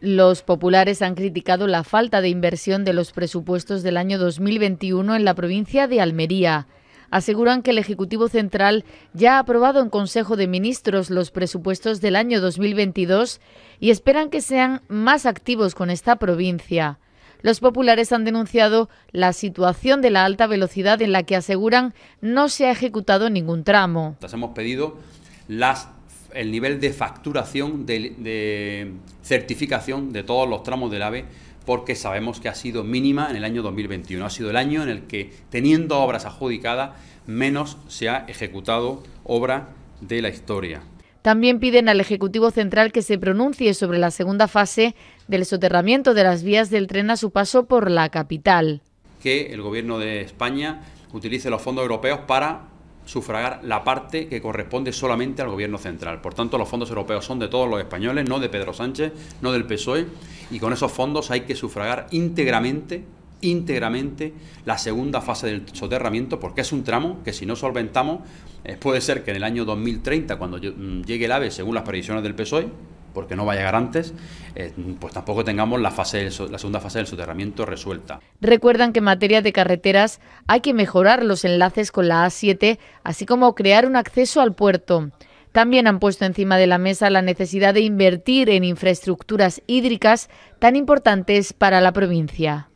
Los populares han criticado la falta de inversión de los presupuestos del año 2021 en la provincia de Almería. Aseguran que el Ejecutivo Central ya ha aprobado en Consejo de Ministros los presupuestos del año 2022 y esperan que sean más activos con esta provincia. Los populares han denunciado la situación de la alta velocidad en la que aseguran no se ha ejecutado ningún tramo. Nos hemos pedido las el nivel de facturación, de, certificación de todos los tramos del AVE, porque sabemos que ha sido mínima en el año 2021. Ha sido el año en el que, teniendo obras adjudicadas, menos se ha ejecutado obra de la historia. También piden al Ejecutivo Central que se pronuncie sobre la segunda fase del soterramiento de las vías del tren a su paso por la capital. Que el Gobierno de España utilice los fondos europeos para sufragar la parte que corresponde solamente al gobierno central. Por tanto, los fondos europeos son de todos los españoles, no de Pedro Sánchez, no del PSOE, y con esos fondos hay que sufragar íntegramente íntegramente la segunda fase del soterramiento, porque es un tramo que si no solventamos, eh, puede ser que en el año 2030, cuando mm, llegue el AVE, según las previsiones del PSOE, porque no va a llegar antes, eh, pues tampoco tengamos la, fase la segunda fase del soterramiento resuelta. Recuerdan que en materia de carreteras hay que mejorar los enlaces con la A7, así como crear un acceso al puerto. También han puesto encima de la mesa la necesidad de invertir en infraestructuras hídricas tan importantes para la provincia.